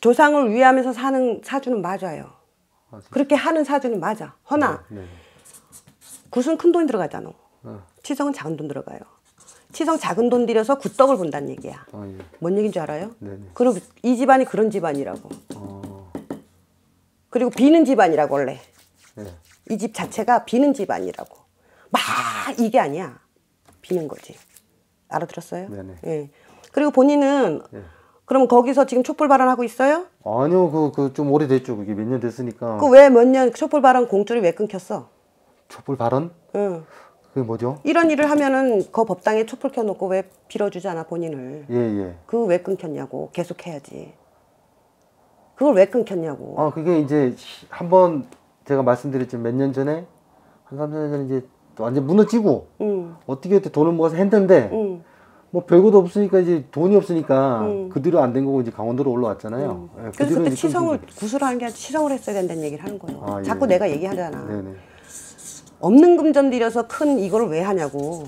조상을 위하면서 사는 사주는 맞아요. 아, 그렇게 하는 사주는 맞아. 허나 네, 네. 굿은 큰돈이 들어가잖아. 어. 치성은 작은 돈 들어가요. 치성 작은 돈 들여서 굿떡을 본다는 얘기야. 아, 예. 뭔 얘기인 줄 알아요? 네, 네. 그럼 이 집안이 그런 집안이라고. 어... 그리고 비는 집안이라고 원래. 네. 이집 자체가 비는 집안이라고. 막 이게 아니야. 비는 거지. 알아들었어요? 네네. 네. 예. 그리고 본인은 예. 그럼 거기서 지금 촛불 발언하고 있어요? 아니요, 그 그 좀 오래됐죠. 그게 몇 년 됐으니까. 그 왜 몇 년 촛불 발언 공줄이 왜 끊겼어? 촛불 발언? 응. 그게 뭐죠? 이런 일을 하면은 그 법당에 촛불 켜놓고 왜 빌어주지 않아 본인을? 예 예. 그 왜 끊겼냐고 계속 해야지. 그걸 왜 끊겼냐고. 아 그게 이제 한 번 제가 말씀드렸지만 몇 년 전에 한 3년 전에 이제 완전 무너지고 음. 어떻게 돈을 모아서 했는데 음. 뭐 별것도 없으니까 이제 돈이 없으니까 음. 그 뒤로 안 된 거고 이제 강원도로 올라왔잖아요. 음. 네, 그래서 그때 치성을 구슬하는 게 아니라 치성을 했어야 된다는 얘기를 하는 거예요. 아, 예. 자꾸 예. 내가 얘기하잖아. 네네. 없는 금전 들여서 큰 이걸 왜 하냐고.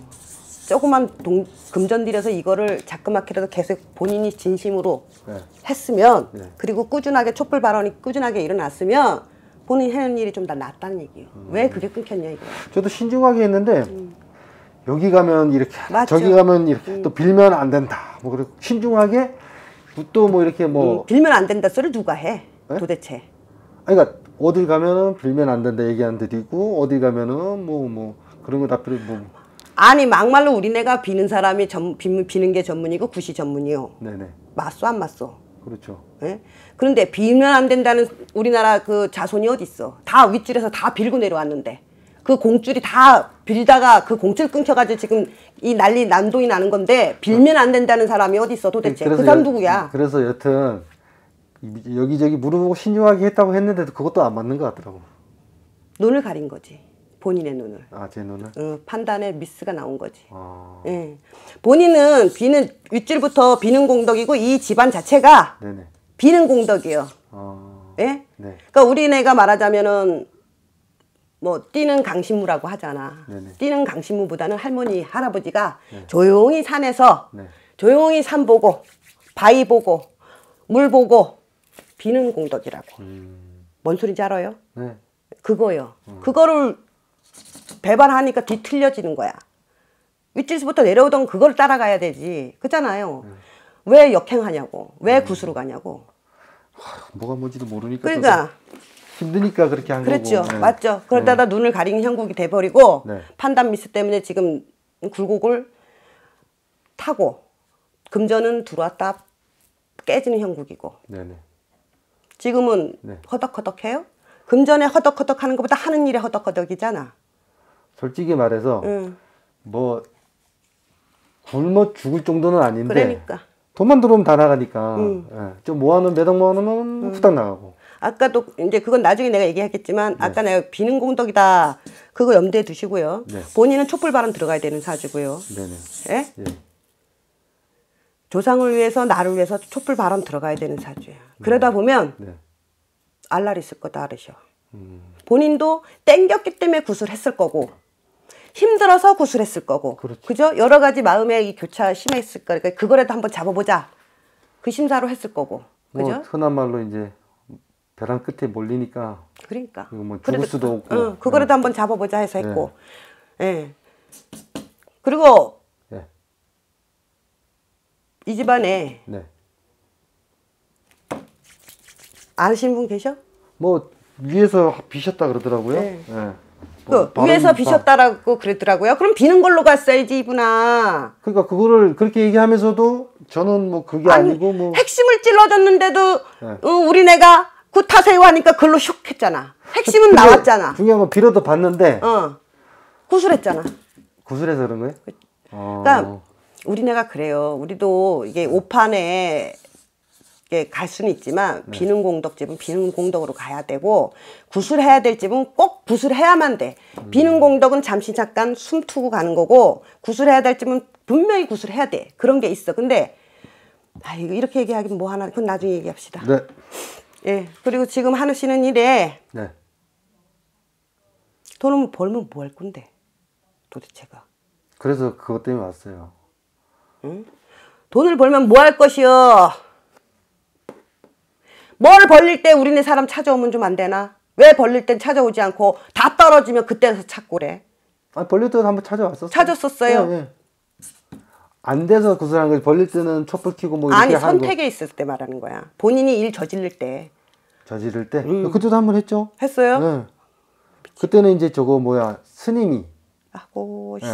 조그만 동, 금전 들여서 이거를 자그맣게라도 계속 본인이 진심으로 네. 했으면 네. 그리고 꾸준하게 촛불 발언이 꾸준하게 일어났으면 본인 이 해는 일이 좀 더 낫다는 얘기예요. 음. 왜 그게 끊겼냐 이거. 저도 신중하게 했는데 음. 여기 가면 이렇게 맞죠. 저기 가면 이렇게 음. 또 빌면 안 된다. 뭐 그리고 신중하게 또 뭐 이렇게 뭐 음, 빌면 안 된다 소리를 누가 해? 네? 도대체. 아니 그러니까 어딜 가면은 빌면 안 된다 얘기한 데도 있고 어디 가면은 뭐뭐 뭐 그런 거다 필요 뭐 아니 막말로 우리네가 비는 사람이 전, 비, 비는 게 전문이고 굿이 전문이요. 네네. 맞소 안 맞소. 그렇죠. 예? 그런데 비면 안 된다는 우리나라 그 자손이 어디 있어? 다윗줄에서다 빌고 내려왔는데. 그 공줄이 다 빌다가 그 공줄 끊겨가지고 지금 이 난리 난동이 나는 건데 빌면 안 된다는 사람이 어디 있어 도대체 그 사람 누구야? 그래서 여튼 여기저기 물어보고 신중하게 했다고 했는데도 그것도 안 맞는 것 같더라고. 눈을 가린 거지. 본인의 눈을. 아, 제 눈을? 어, 판단에 미스가 나온 거지. 아... 예. 본인은 비는, 윗줄부터 비는 공덕이고 이 집안 자체가 네네. 비는 공덕이에요. 아... 예? 네. 그러니까 우리네가 말하자면은 뭐 뛰는 강신무라고 하잖아. 네네. 뛰는 강신무보다는 할머니 네. 할아버지가 네. 조용히 산에서 네. 조용히 산 보고 바위 보고 물 보고 비는 공덕이라고. 음. 뭔 소리인지 알아요? 네. 그거요. 음. 그거를 배반하니까 뒤틀려지는 거야. 윗집에부터 내려오던 그걸 따라가야 되지. 그잖아요. 네. 왜 역행하냐고. 왜 음. 구수로 가냐고. 하, 뭐가 뭔지도 모르니까. 그러니까. 저도. 힘드니까 그렇게 한 그랬죠. 거고. 네. 맞죠. 그러다가 네. 눈을 가리는 형국이 돼버리고 네. 판단 미스 때문에 지금 굴곡을 타고 금전은 들어왔다 깨지는 형국이고 네네. 지금은 네. 허덕허덕해요. 금전에 허덕허덕하는 것보다 하는 일에 허덕허덕이잖아. 솔직히 말해서 음. 뭐 굶어 죽을 정도는 아닌데 그러니까. 돈만 들어오면 다 나가니까 음. 예. 좀 모아놓은 매덕 모아놓으면 음. 후딱 나가고 아까도 이제 그건 나중에 내가 얘기하겠지만 네. 아까 내가 비는 공덕이다 그거 염두에 두시고요. 네. 본인은 촛불 바람 들어가야 되는 사주고요. 네네. 예? 예. 조상을 위해서 나를 위해서 촛불 바람 들어가야 되는 사주예요. 네. 그러다 보면 알날 있을 거다 알으셔. 음. 본인도 땡겼기 때문에 구술했을 거고 힘들어서 구술했을 거고 그렇지. 그죠 여러 가지 마음의 이 교차 심했을 거니까 그러니까 그거라도 한번 잡아보자 그 심사로 했을 거고 뭐 그죠 뭐, 흔한 말로 이제 벼랑 끝에 몰리니까 그러니까 이거 뭐 죽을 수도 그, 없고 어, 그거라도 어. 한번 잡아보자 해서 네. 했고 예, 예. 그리고 예. 이 집안에 네. 아시는 분 계셔? 뭐 위에서 비셨다 그러더라고요. 예. 그 위에서 비셨다라고 그랬더라고요 그럼 비는 걸로 갔어야지 이분아. 그러니까 그거를 그렇게 얘기하면서도 저는 뭐 그게 아니, 고뭐 핵심을 찔러줬는데도 어, 우리내가 굿 타세요 하니까 글로 슉 했잖아. 핵심은 나왔잖아. 중요한 건 비로도 봤는데. 어. 구술했잖아. 구술해서 그런 거예요? 그, 그러니까 어. 그러니까 우리네가 그래요. 우리도 이게 네. 오판에 갈 수는 있지만 네. 비는 공덕집은 비는 공덕으로 가야 되고 구슬해야 될 집은 꼭 구슬해야만 돼. 음. 비는 공덕은 잠시 잠깐 숨투고 가는 거고 구슬해야 될 집은 분명히 구슬해야 돼. 그런 게 있어. 근데 아 이거 이렇게 얘기하긴 뭐 하나 그건 나중에 얘기합시다. 네. 예. 그리고 지금 하시는 일에 네. 돈을 뭐 벌면 뭐 할 건데 도대체가. 그래서 그것 때문에 왔어요. 응? 돈을 벌면 뭐 할 것이요? 뭘 벌릴 때 우리네 사람 찾아오면 좀 안 되나? 왜 벌릴 땐 찾아오지 않고 다 떨어지면 그때서 찾고 래아 벌릴 때도 한번 찾아왔었어요. 찾았었어요. 예, 예. 안 돼서 그 사람을 벌릴 때는 촛불 켜고 뭐 이렇게 아니 선택에 있을 때 말하는 거야. 본인이 일 저질릴 때. 저지를 때 음. 그때도 한 번 했죠. 했어요? 네. 그때는 이제 저거 뭐야 스님이 아고 네.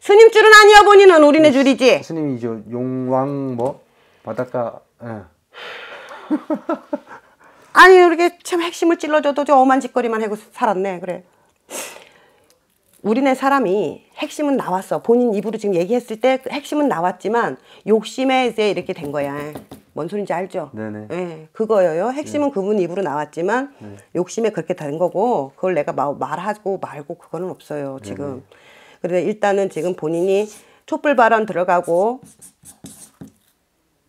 스님 줄은 아니야 본인은 우리네 네, 줄이지. 스님이 저 용왕 뭐 바닷가 네. 아니 이렇게 참 핵심을 찔러줘도 저 엄한 짓거리만 하고 살았네 그래. 우리네 사람이 핵심은 나왔어. 본인 입으로 지금 얘기했을 때 핵심은 나왔지만 욕심에 이제 이렇게 된 거야. 뭔 소린지 알죠? 네네. 네, 그거예요. 핵심은 네. 그분 입으로 나왔지만 네. 욕심에 그렇게 된 거고 그걸 내가 말하고 말고 그거는 없어요. 지금. 그런데 일단은 지금 본인이 촛불 발언 들어가고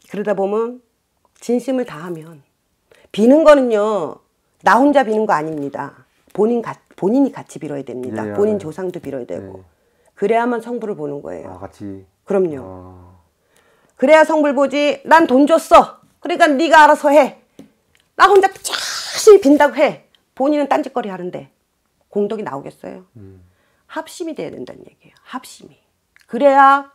그러다 보면 진심을 다하면 비는 거는요. 나 혼자 비는 거 아닙니다. 본인 같 본인이 같이 빌어야 됩니다. 네, 본인 네. 조상도 빌어야 예. 되고. 그래야만 성부를 보는 거예요. 아, 같이. 그럼요. 아... 그래야 성불 보지. 난 돈 줬어. 그러니까 네가 알아서 해. 나 혼자 자신 빈다고 해. 본인은 딴짓거리 하는데 공덕이 나오겠어요. 음. 합심이 돼야 된다는 얘기예요. 합심이. 그래야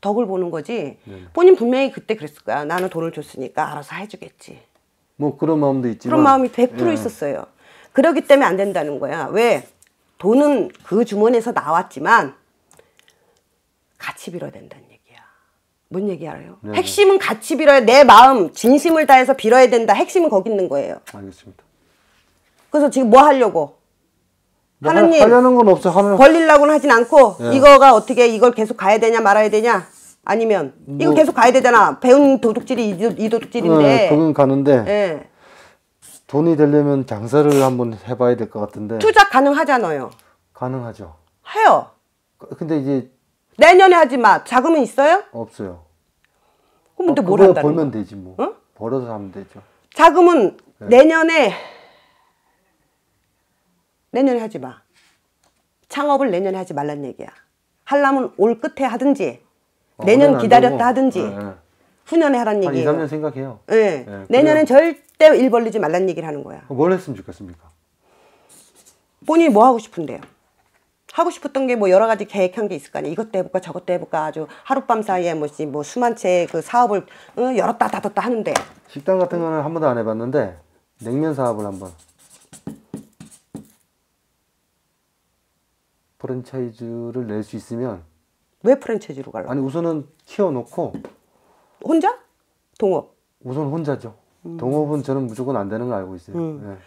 덕을 보는 거지. 네. 본인 분명히 그때 그랬을 거야. 나는 돈을 줬으니까 알아서 해주겠지. 뭐 그런 마음도 있지만 그런 마음이 100% 네. 있었어요. 그러기 때문에 안 된다는 거야. 왜? 돈은 그 주머니에서 나왔지만 같이 빌어야 된다는 얘기야. 뭔 얘기 알아요? 네. 핵심은 같이 빌어야 내 마음 진심을 다해서 빌어야 된다. 핵심은 거기 있는 거예요. 알겠습니다. 그래서 지금 뭐 하려고? 뭐 하느님 하려는 건 없어. 하는... 걸리려고는 하진 않고 네. 이거가 어떻게 이걸 계속 가야 되냐 말아야 되냐? 아니면 뭐... 이거 계속 가야 되잖아. 배운 도둑질이 이 도둑질인데. 네, 그건 가는데. 네. 돈이 되려면 장사를 한번 해봐야 될 것 같은데 투자 가능하잖아요. 가능하죠. 해요. 그, 근데 이제 내년에 하지 마. 자금은 있어요? 없어요. 그럼 근데 어, 뭘 한다는 벌면 거 되지 뭐. 응? 벌어서 하면 되죠. 자금은 네. 내년에 내년에 하지 마. 창업을 내년에 하지 말란 얘기야. 하려면 올 끝에 하든지 어, 내년 기다렸다 하든지 네. 후년에 하라는 얘기예요. 한 2, 3년 생각해요. 네. 네 내년엔 절대 일 벌리지 말란 얘기를 하는 거야. 뭘 했으면 좋겠습니까? 본인이 뭐 하고 싶은데요? 하고 싶었던 게 뭐 여러 가지 계획한 게 있을 거 아니에요. 이것도 해볼까 저것도 해볼까 아주 하룻밤 사이에 뭐지 뭐 수만 채 그 사업을 열었다 닫았다 하는데 식당 같은 거는 한 번도 안 해봤는데 냉면 사업을 한번 프랜차이즈를 낼 수 있으면 왜 프랜차이즈로 갈라? 아니 우선은 키워놓고 혼자? 동업? 우선 혼자죠. 음. 동업은 저는 무조건 안 되는 거 알고 있어요. 음.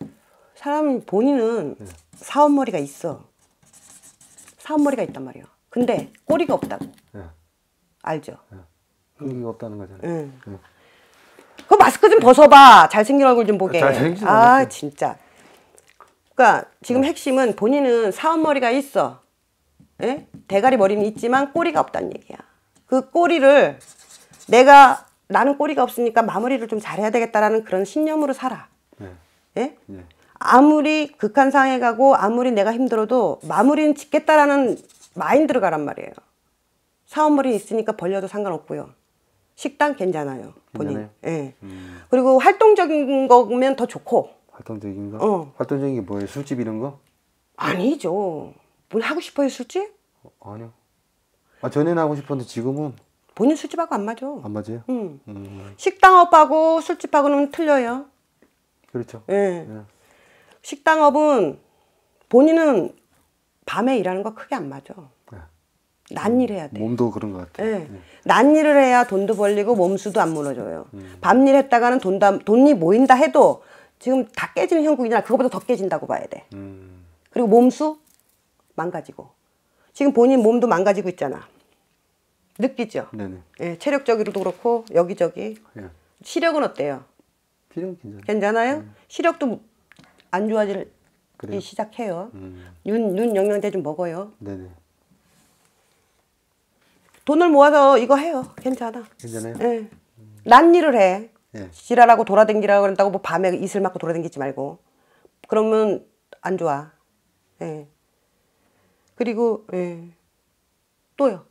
네. 사람 본인은 네. 사업머리가 있어. 사업머리가 있단 말이야. 근데 꼬리가 없다고. 네. 알죠? 네. 끈기가 없다는 거잖아요. 네. 네. 그 마스크 좀 벗어봐. 잘생긴 얼굴 좀 보게. 잘생긴 아, 진짜. 그러니까 지금 핵심은 본인은 사업머리가 있어. 에? 예? 대가리 머리는 있지만 꼬리가 없다는 얘기야. 그 꼬리를 내가 나는 꼬리가 없으니까 마무리를 좀 잘해야 되겠다라는 그런 신념으로 살아. 네. 예? 네. 아무리 극한 상에 가고 아무리 내가 힘들어도 마무리는 짓겠다라는 마인드로 가란 말이에요. 사업물이 있으니까 벌려도 상관없고요. 식당 괜찮아요. 본인. 괜찮아요? 예. 음. 그리고 활동적인 거면 더 좋고. 활동적인 거? 어. 활동적인 게 뭐예요? 술집 이런 거? 아니죠. 뭘 하고 싶어요 술집? 어, 아니요. 아 전에는 하고 싶었는데 지금은 본인 술집하고 안 맞아. 안 맞아요? 응. 음. 식당업하고 술집하고는 틀려요. 그렇죠. 예. 예. 식당업은 본인은 밤에 일하는 거 크게 안 맞아. 예. 난 일해야 돼. 몸도 그런 것 같아. 예. 예. 난 일을 해야 돈도 벌리고 몸수도 안 무너져요. 음. 밤일 했다가는 돈 다, 돈이 모인다 해도 지금 다 깨지는 형국이냐 그거보다 더 깨진다고 봐야 돼. 음. 그리고 몸수 망가지고 지금 본인 몸도 망가지고 있잖아. 느끼죠? 네네. 예, 체력적으로도 그렇고 여기저기. 예. 시력은 어때요? 시력 괜찮아요. 괜찮아요? 음. 시력도 안 좋아질 그래요? 시작해요. 음. 눈, 눈 영양제 좀 먹어요. 네네. 돈을 모아서 이거 해요. 괜찮아. 괜찮아요? 예. 난 일을 해. 예. 지랄하고 돌아댕기라고 그런다고 뭐 밤에 이슬 맞고 돌아댕기지 말고. 그러면 안 좋아. 예. 그리고 예. 또요.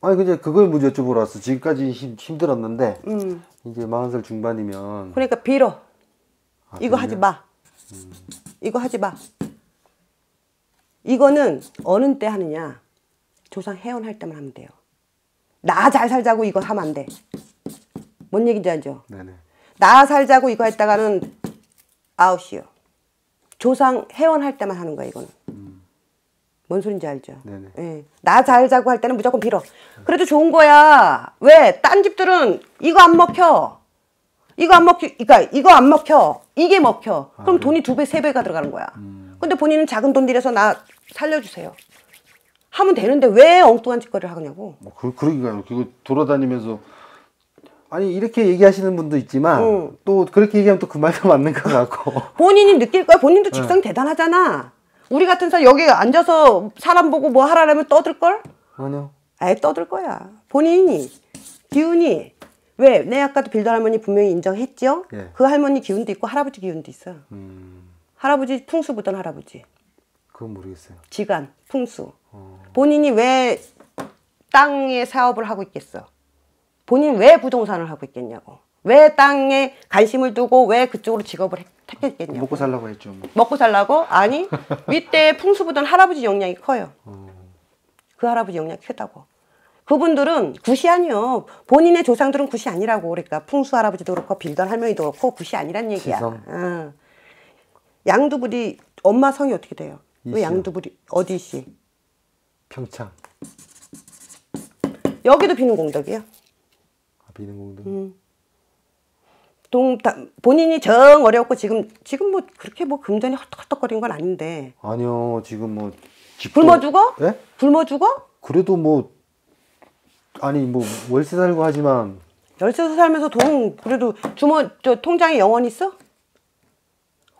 아니 근데 그걸 먼저 여쭤보러 왔어. 지금까지 힘, 힘들었는데 음. 이제 마흔 살 중반이면 그러니까 빌어. 아, 이거 하지 마. 음. 이거 하지 마. 이거는 어느 때 하느냐? 조상 해원할 때만 하면 돼요. 나 잘 살자고 이거 하면 안 돼. 뭔 얘기인지 알죠? 네네. 나 살자고 이거 했다가는 아웃이요. 조상 해원할 때만 하는 거야 이거는. 음. 뭔 소린지 알죠? 네네. 예. 나 잘 자고 할 때는 무조건 빌어. 그래도 좋은 거야. 왜? 딴 집들은 이거 안 먹혀. 이거 안 먹혀. 그러니까 이거 안 먹혀. 이게 먹혀. 아, 그럼 아, 돈이 두 배, 세 배가 들어가는 거야. 음. 근데 본인은 작은 돈 들여서 나 살려주세요. 하면 되는데 왜 엉뚱한 짓거리를 하냐고. 뭐 그, 그러기가요 그거 돌아다니면서 아니 이렇게 얘기하시는 분도 있지만 응. 또 그렇게 얘기하면 또 그 말도 맞는 것 같고. 본인이 느낄 거야. 본인도 네. 직성 네. 대단하잖아. 우리 같은 사람 여기 앉아서 사람 보고 뭐 하라면 떠들걸? 아니요. 아예 떠들 거야. 본인이, 기운이. 왜? 내 아까도 빌더 할머니 분명히 인정했죠? 예. 그 할머니 기운도 있고 할아버지 기운도 있어. 음... 할아버지 풍수 보던 할아버지. 그건 모르겠어요. 지간, 풍수. 어... 본인이 왜 땅에 사업을 하고 있겠어? 본인 왜 부동산을 하고 있겠냐고. 왜 땅에 관심을 두고 왜 그쪽으로 직업을 했 탔겠냐 먹고 살라고 했죠 뭐. 먹고 살라고? 아니 윗에풍수보다 할아버지 영향이 커요 어. 그 할아버지 영향이 크다고 그분들은 굿이 아니요 본인의 조상들은 굿이 아니라고 그러니까 풍수 할아버지도 그렇고 빌던 할머니도 그렇고 굿이 아니란 얘기야 지 어. 양두부리 엄마 성이 어떻게 돼요? 왜 양두부리 어디 씨? 평창 여기도 비는 공덕이요 아, 비는 공덕 음. 동, 다, 본인이 정 어렵고 지금, 지금 뭐 그렇게 뭐 금전이 헛떡헛떡거린 건 아닌데. 아니요, 지금 뭐. 집도... 굶어 죽어? 예? 굶어 죽어? 그래도 뭐, 아니, 뭐, 월세 살고 하지만. 열쇠서 살면서 돈, 그래도 주머, 저 통장에 영원 있어?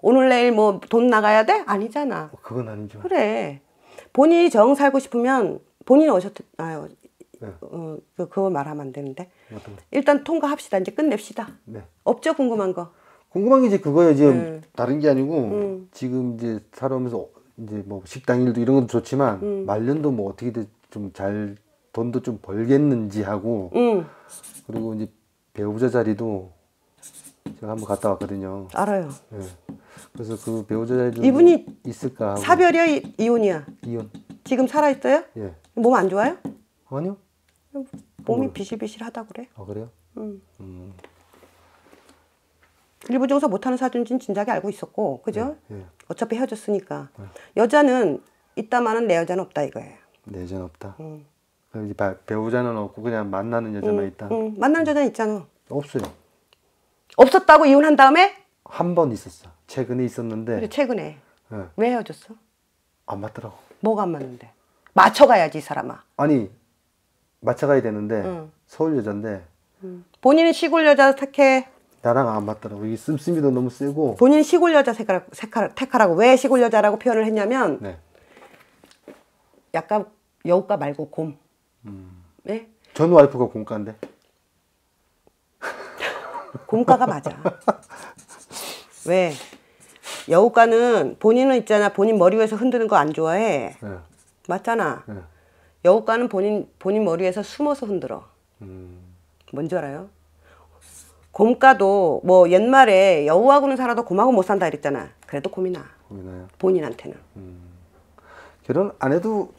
오늘 내일 뭐 돈 나가야 돼? 아니잖아. 어, 그건 아니죠. 그래. 본인이 정 살고 싶으면 본인 오셨, 아유, 어, 네. 어, 그, 거 말하면 안 되는데. 어떤... 일단 통과합시다. 이제 끝냅시다. 네. 없죠, 궁금한 거. 궁금한 게 이제 그거예요. 지금 음. 네. 다른 게 아니고 음. 지금 이제 살아오면서 어, 이제 뭐 식당 일도 이런 것도 좋지만 음. 말년도 뭐 어떻게 좀 잘 돈도 좀 벌겠는지 하고 음. 그리고 이제 배우자 자리도 제가 한번 갔다 왔거든요. 알아요. 네. 그래서 그 배우자 자리도 뭐 이분이 있을까 하고. 사별이야 이혼이야. 이혼. 지금 살아 있어요? 예. 몸 안 좋아요? 아니요. 몸이 뭐. 비실비실하다 그래. 아 그래요? 음. 음. 일부 정서 못하는 사준진 진작에 알고 있었고 그죠? 네, 네. 어차피 헤어졌으니까 네. 여자는 있다마는 내 여자는 없다 이거예요. 내 여자는 없다. 음. 그럼 이제 배우자는 없고 그냥 만나는 여자만 음, 있다. 음. 만나는 여자는 있잖아. 없어요. 없었다고 이혼한 다음에? 한 번 있었어. 최근에 있었는데. 그래, 최근에. 네. 왜 헤어졌어? 안 맞더라고. 뭐가 안 맞는데? 맞춰가야지 이 사람아. 아니 맞춰가야 되는데 응. 서울 여잔데 응. 본인은 시골 여자 택해 나랑 안 맞더라고 이 씀씀이도 너무 세고 본인 시골 여자 색깔, 색깔 택하라고 왜 시골 여자라고 표현을 했냐면 네. 약간 여우가 말고 곰 음. 네? 전 와이프가 곰가인데 곰가가 맞아 왜 여우가는 본인은 있잖아 본인 머리 위에서 흔드는 거 안 좋아해 네. 맞잖아 네. 여우과는 본인 본인 머리에서 숨어서 흔들어. 음. 뭔지 알아요? 곰과도 뭐 옛말에 여우하고는 살아도 곰하고 못 산다 이랬잖아. 그래도 곰이 나. 곰이 나요. 본인한테는. 음. 결혼 안 해도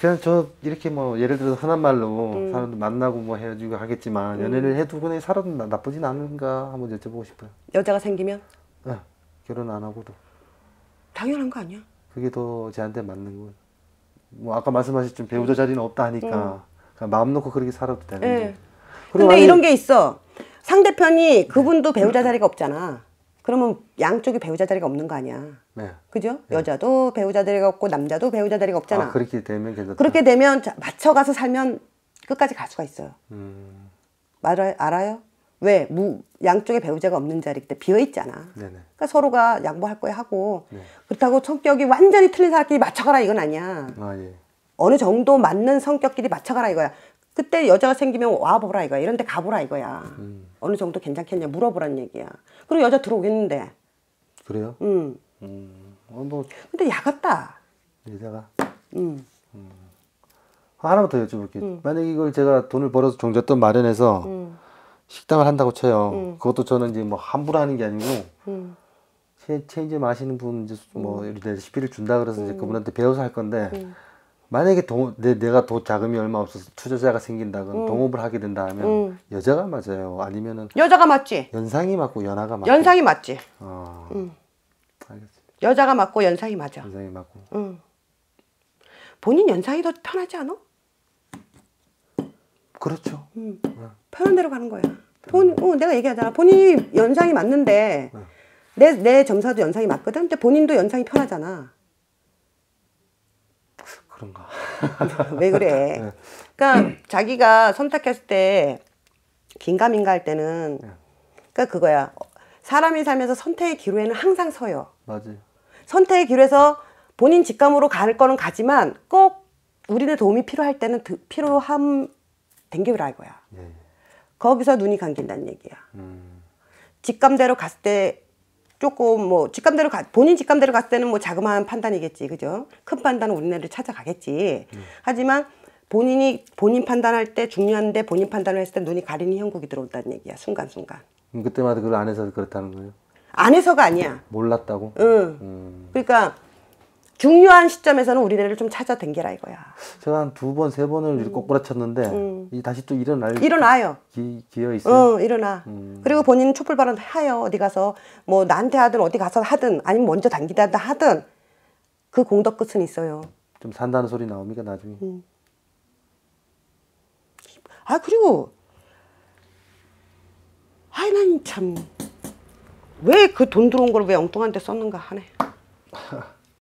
그냥 저 이렇게 뭐 예를 들어서 흔한 말로 음. 사람 만나고 뭐 헤어지고 하겠지만 음. 연애를 해도 그냥 살아도 나, 나쁘진 않은가 한번 여쭤보고 싶어요. 여자가 생기면? 네. 결혼 안 하고도. 당연한 거 아니야? 그게 더 제한테 맞는 거뭐 아까 말씀하셨지만 배우자 음. 자리는 없다 하니까 음. 마음 놓고 그렇게 살아도 되는데. 예. 그런데 아니, 이런 게 있어. 상대편이 네. 그분도 네. 배우자 그러니까. 자리가 없잖아. 그러면 양쪽이 배우자 자리가 없는 거 아니야. 네. 그죠? 네. 여자도 배우자 자리가 없고 남자도 배우자 자리가 없잖아. 아, 그렇게 되면 괜찮다. 그렇게 되면 맞춰 가서 살면 끝까지 갈 수가 있어요. 음. 말 알아요? 왜 무, 양쪽에 배우자가 없는 자리기 때 비어 있잖아. 네네. 그러니까 서로가 양보할 거야 하고 네. 그렇다고 성격이 완전히 틀린 사람끼리 맞춰가라 이건 아니야. 아, 예. 어느 정도 맞는 성격끼리 맞춰가라 이거야. 그때 여자가 생기면 와보라 이거야. 이런데 가보라 이거야. 음. 어느 정도 괜찮겠냐 물어보란 얘기야. 그리고 여자 들어오겠는데. 그래요? 음. 음. 어, 뭐. 근데 야 같다. 여자가. 음. 음. 하나만 더 여쭤볼게요. 음. 만약 에 이걸 제가 돈을 벌어서 종잣돈 마련해서. 음. 식당을 한다고 쳐요. 음. 그것도 저는 이제 뭐 함부로 하는 게 아니고 음. 체인지 마시는 분 이제 뭐 음. 레시피를 준다 그래서 이제 음. 그분한테 배워서 할 건데 음. 만약에 도, 내, 내가 도 자금이 얼마 없어서 투자자가 생긴다 그럼 음. 동업을 하게 된다 하면 여자가 맞아요. 아니면은 여자가 맞지. 연상이 맞고 연하가 맞고 연상이 맞지. 어. 알겠습니다. 여자가 맞고 연상이 맞아. 연상이 맞고. 응. 본인 연상이 더 편하지 않아? 그렇죠. 음. 편한 네. 대로 가는 거야. 본, 어, 내가 얘기하잖아. 본인이 연상이 맞는데 네. 내, 내 점사도 연상이 맞거든? 근데 본인도 연상이 편하잖아. 그런가? 왜 그래? 네. 그니까 자기가 선택했을 때 긴가민가 할 때는 네. 그니까 그거야. 사람이 살면서 선택의 기로에는 항상 서요. 맞아요. 선택의 기로에서 본인 직감으로 갈 거는 가지만 꼭 우리의 도움이 필요할 때는 필요함 댕기라 이거야. 네. 거기서 눈이 감긴다는 얘기야. 음. 직감대로 갔을 때 조금 뭐 직감대로 가, 본인 직감대로 갔을 때는 뭐 자그마한 판단이겠지, 그죠? 큰 판단은 우리네를 찾아가겠지. 음. 하지만 본인이 본인 판단할 때 중요한데 본인 판단을 했을 때 눈이 가리는 형국이 들어온다는 얘기야, 순간순간. 그때마다 그걸 안에서 그렇다는 거예요? 안에서가 아니야. 몰랐다고? 응. 음. 그러니까 중요한 시점에서는 우리네를 좀 찾아 댕기라 이거야. 제가 한 두 번, 세 번을 음. 꼬꾸라쳤는데 음. 다시 또 일어날 일어나요. 기, 기어 있어요. 어, 일어나. 음. 그리고 본인 촛불 발언 하여 어디 가서 뭐 나한테 하든 어디 가서 하든 아니면 먼저 당기다 하든 그 공덕 끝은 있어요. 좀 산다는 소리 나옵니까 나중에? 음. 아 그리고 하나님 참왜 그 돈 들어온 걸 왜 엉뚱한 데 썼는가 하네.